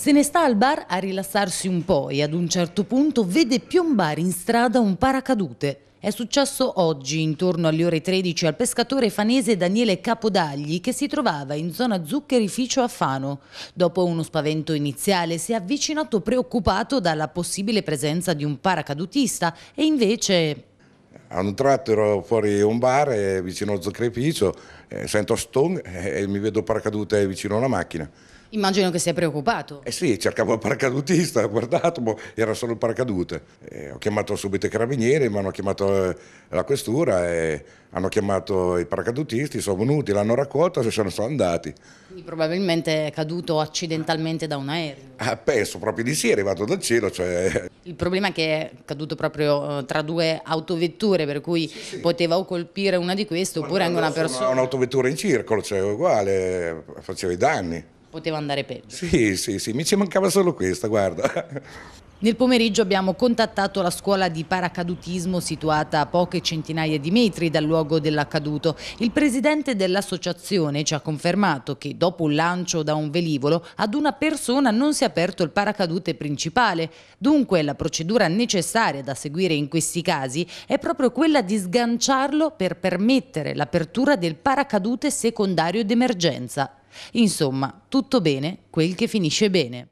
Se ne sta al bar a rilassarsi un po' e ad un certo punto vede piombare in strada un paracadute. È successo oggi, intorno alle ore 13, al pescatore fanese Daniele Capodagli che si trovava in zona zuccherificio a Fano. Dopo uno spavento iniziale si è avvicinato preoccupato dalla possibile presenza di un paracadutista e invece... A un tratto ero fuori un bar eh, vicino allo zuccherificio, eh, sento stone eh, e mi vedo paracadute vicino a una macchina. Immagino che sei preoccupato. Eh sì, cercavo il paracadutista, ho guardato, boh, era solo il paracadute. Eh, ho chiamato subito i carabinieri, mi hanno chiamato eh, la questura, e hanno chiamato i paracadutisti, sono venuti, l'hanno raccolta e se ne sono andati. Quindi probabilmente è caduto accidentalmente da un aereo. Ah, penso proprio di sì, è arrivato dal cielo. Cioè... Eh. Il problema è che è caduto proprio eh, tra due autovetture, per cui sì, sì. poteva o colpire una di queste oppure anche una persona. Un'autovettura in circolo, cioè uguale, faceva i danni poteva andare peggio. Sì, sì, sì, mi ci mancava solo questa, guarda. Nel pomeriggio abbiamo contattato la scuola di paracadutismo situata a poche centinaia di metri dal luogo dell'accaduto. Il presidente dell'associazione ci ha confermato che dopo un lancio da un velivolo ad una persona non si è aperto il paracadute principale. Dunque la procedura necessaria da seguire in questi casi è proprio quella di sganciarlo per permettere l'apertura del paracadute secondario d'emergenza. Insomma, tutto bene quel che finisce bene.